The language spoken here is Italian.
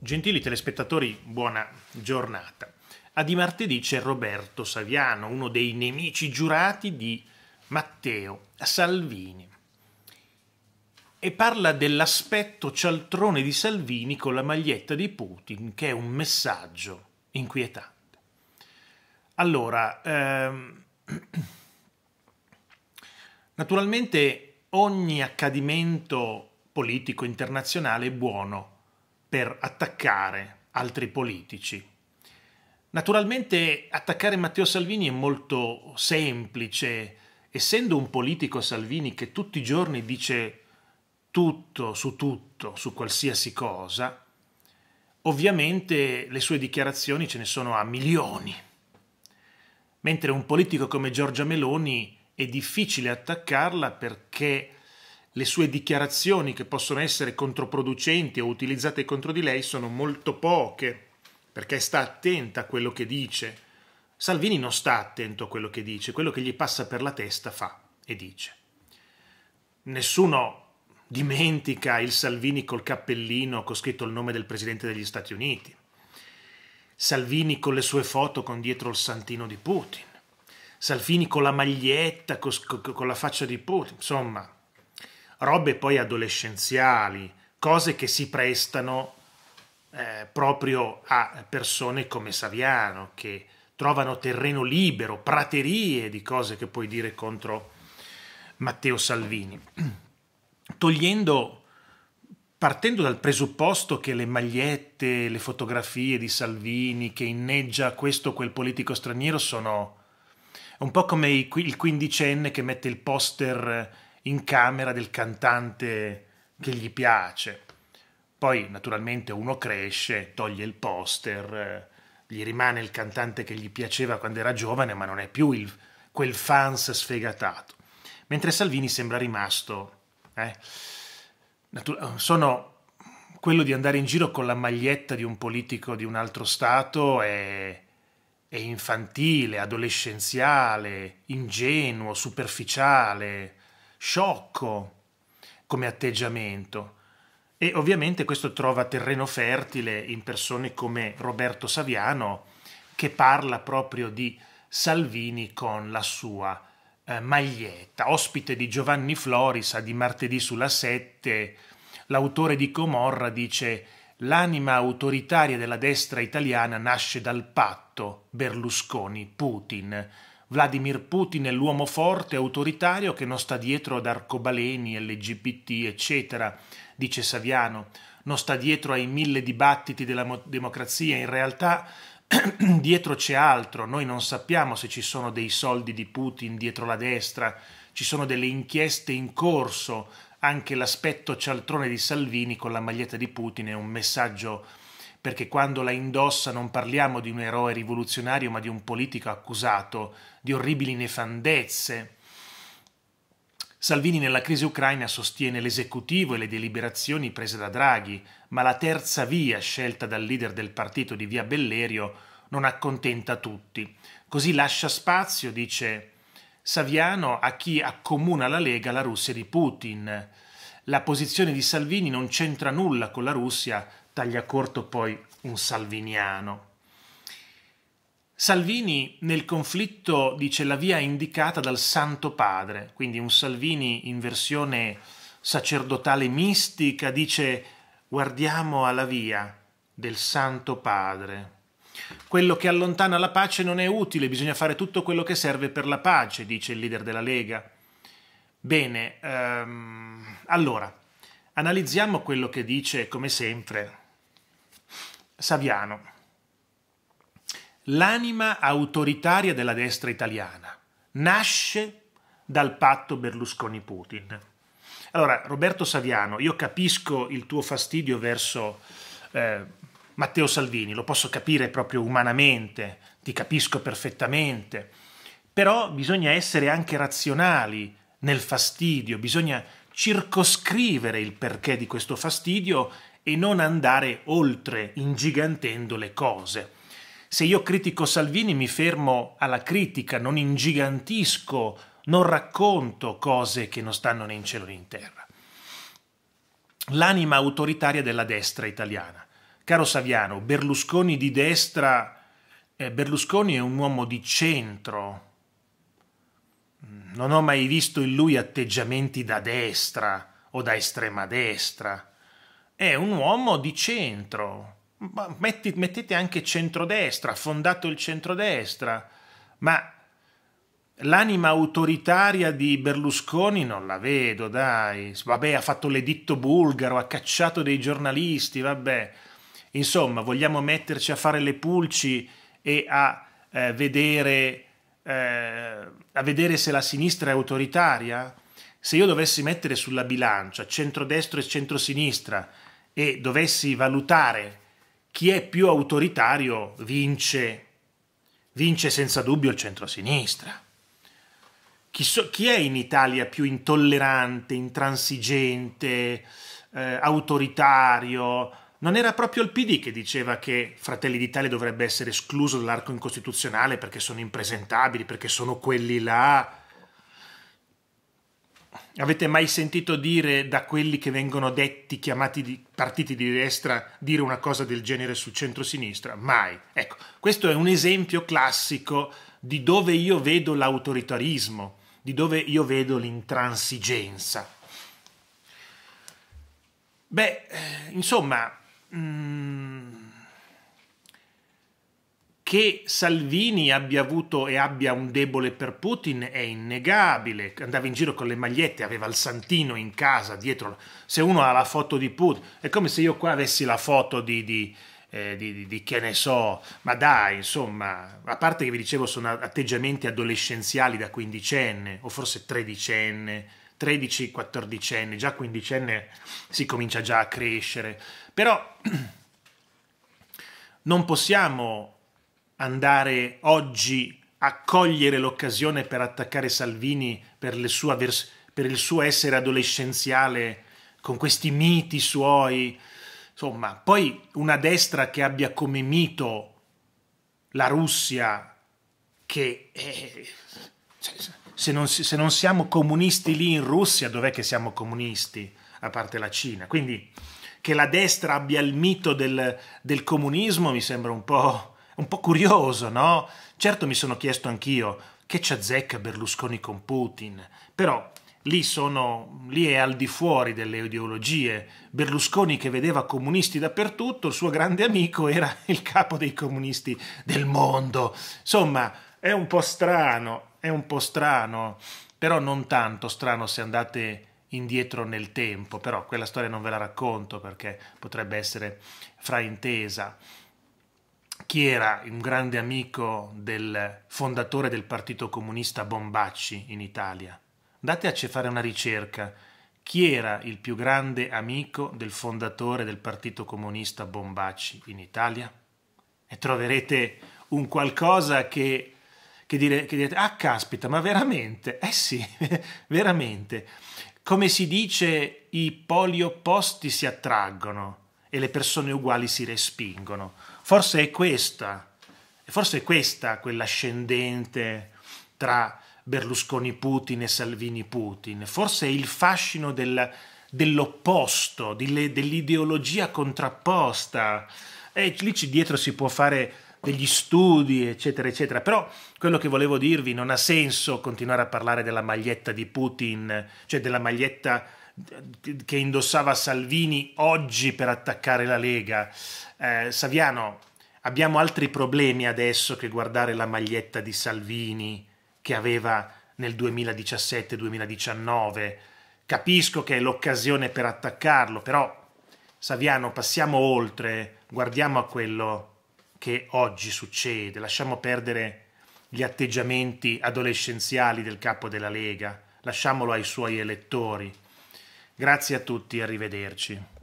Gentili telespettatori, buona giornata. A di martedì c'è Roberto Saviano, uno dei nemici giurati di Matteo Salvini, e parla dell'aspetto cialtrone di Salvini con la maglietta di Putin, che è un messaggio inquietante. Allora, ehm, naturalmente ogni accadimento politico internazionale è buono per attaccare altri politici. Naturalmente attaccare Matteo Salvini è molto semplice, essendo un politico Salvini che tutti i giorni dice tutto su tutto, su qualsiasi cosa, ovviamente le sue dichiarazioni ce ne sono a milioni. Mentre un politico come Giorgia Meloni è difficile attaccarla perché le sue dichiarazioni che possono essere controproducenti o utilizzate contro di lei sono molto poche, perché sta attenta a quello che dice. Salvini non sta attento a quello che dice, quello che gli passa per la testa fa e dice. Nessuno dimentica il Salvini col cappellino con scritto il nome del Presidente degli Stati Uniti. Salvini con le sue foto con dietro il santino di Putin. Salvini con la maglietta con, con la faccia di Putin. Insomma, robe poi adolescenziali, cose che si prestano eh, proprio a persone come Saviano, che trovano terreno libero, praterie di cose che puoi dire contro Matteo Salvini, togliendo, partendo dal presupposto che le magliette, le fotografie di Salvini che inneggia questo o quel politico straniero sono un po' come il quindicenne che mette il poster in camera del cantante che gli piace. Poi naturalmente uno cresce, toglie il poster, eh, gli rimane il cantante che gli piaceva quando era giovane, ma non è più il, quel fans sfegatato. Mentre Salvini sembra rimasto... Eh, natu- sono quello di andare in giro con la maglietta di un politico di un altro stato è, è infantile, adolescenziale, ingenuo, superficiale, sciocco come atteggiamento. E ovviamente questo trova terreno fertile in persone come Roberto Saviano, che parla proprio di Salvini con la sua eh, maglietta. Ospite di Giovanni Floris di martedì sulla 7, l'autore di Comorra dice L'anima autoritaria della destra italiana nasce dal patto Berlusconi-Putin. Vladimir Putin è l'uomo forte, autoritario, che non sta dietro ad arcobaleni, LGBT, eccetera, dice Saviano, non sta dietro ai mille dibattiti della democrazia, in realtà dietro c'è altro, noi non sappiamo se ci sono dei soldi di Putin dietro la destra, ci sono delle inchieste in corso, anche l'aspetto cialtrone di Salvini con la maglietta di Putin è un messaggio perché quando la indossa non parliamo di un eroe rivoluzionario, ma di un politico accusato di orribili nefandezze. Salvini nella crisi ucraina sostiene l'esecutivo e le deliberazioni prese da Draghi, ma la terza via scelta dal leader del partito di Via Bellerio non accontenta tutti. Così lascia spazio, dice Saviano, a chi accomuna la Lega la Russia di Putin. La posizione di Salvini non c'entra nulla con la Russia, taglia corto poi un salviniano. Salvini nel conflitto dice la via indicata dal Santo Padre, quindi un Salvini in versione sacerdotale mistica dice guardiamo alla via del Santo Padre. Quello che allontana la pace non è utile, bisogna fare tutto quello che serve per la pace, dice il leader della Lega. Bene, um, allora, analizziamo quello che dice, come sempre, Saviano. L'anima autoritaria della destra italiana nasce dal patto Berlusconi-Putin. Allora, Roberto Saviano, io capisco il tuo fastidio verso eh, Matteo Salvini, lo posso capire proprio umanamente, ti capisco perfettamente, però bisogna essere anche razionali nel fastidio, bisogna circoscrivere il perché di questo fastidio e non andare oltre, ingigantendo le cose. Se io critico Salvini mi fermo alla critica, non ingigantisco, non racconto cose che non stanno né in cielo né in terra. L'anima autoritaria della destra italiana. Caro Saviano, Berlusconi di destra, eh, Berlusconi è un uomo di centro, non ho mai visto in lui atteggiamenti da destra o da estrema destra. È un uomo di centro. Metti, mettete anche centrodestra, ha fondato il centrodestra. Ma l'anima autoritaria di Berlusconi non la vedo, dai. Vabbè, ha fatto l'editto bulgaro, ha cacciato dei giornalisti, vabbè. Insomma, vogliamo metterci a fare le pulci e a eh, vedere eh, a vedere se la sinistra è autoritaria? Se io dovessi mettere sulla bilancia centrodestra e centrosinistra e dovessi valutare chi è più autoritario, vince, vince senza dubbio il centrosinistra. Chi, so, chi è in Italia più intollerante, intransigente, eh, autoritario? Non era proprio il PD che diceva che Fratelli d'Italia dovrebbe essere escluso dall'arco incostituzionale perché sono impresentabili, perché sono quelli là. Avete mai sentito dire da quelli che vengono detti, chiamati di partiti di destra, dire una cosa del genere sul centro-sinistra? Mai. Ecco, questo è un esempio classico di dove io vedo l'autoritarismo, di dove io vedo l'intransigenza. Beh, eh, insomma, Mm. che Salvini abbia avuto e abbia un debole per Putin è innegabile. Andava in giro con le magliette, aveva il santino in casa dietro. Se uno ha la foto di Putin, è come se io qua avessi la foto di, di, eh, di, di che ne so, ma dai, insomma, a parte che vi dicevo sono atteggiamenti adolescenziali da quindicenne o forse tredicenne 13 14 anni, già 15 anni si comincia già a crescere, però non possiamo andare oggi a cogliere l'occasione per attaccare Salvini per, per il suo essere adolescenziale con questi miti suoi, insomma, poi una destra che abbia come mito la Russia che è, cioè, se non, se non siamo comunisti lì in Russia, dov'è che siamo comunisti, a parte la Cina? Quindi che la destra abbia il mito del, del comunismo mi sembra un po', un po' curioso, no? Certo mi sono chiesto anch'io, che ci azzecca Berlusconi con Putin? Però Lì, sono, lì, è al di fuori delle ideologie. Berlusconi che vedeva comunisti dappertutto, il suo grande amico era il capo dei comunisti del mondo. Insomma, è un po' strano è un po' strano, però non tanto strano se andate indietro nel tempo, però quella storia non ve la racconto perché potrebbe essere fraintesa. Chi era un grande amico del fondatore del Partito Comunista Bombacci in Italia? Andate a fare una ricerca. Chi era il più grande amico del fondatore del Partito Comunista Bombacci in Italia? E troverete un qualcosa che che, dire, che direte, ah caspita, ma veramente? Eh sì, veramente. Come si dice, i poli opposti si attraggono e le persone uguali si respingono. Forse è questa, forse è questa quell'ascendente tra Berlusconi Putin e Salvini Putin, forse è il fascino del, dell'opposto, dell'ideologia contrapposta. E lì dietro si può fare degli studi, eccetera, eccetera. Però quello che volevo dirvi non ha senso continuare a parlare della maglietta di Putin, cioè della maglietta che indossava Salvini oggi per attaccare la Lega. Eh, Saviano, abbiamo altri problemi adesso che guardare la maglietta di Salvini che aveva nel 2017-2019. Capisco che è l'occasione per attaccarlo, però Saviano, passiamo oltre, guardiamo a quello che oggi succede, lasciamo perdere gli atteggiamenti adolescenziali del capo della Lega, lasciamolo ai suoi elettori. Grazie a tutti, arrivederci.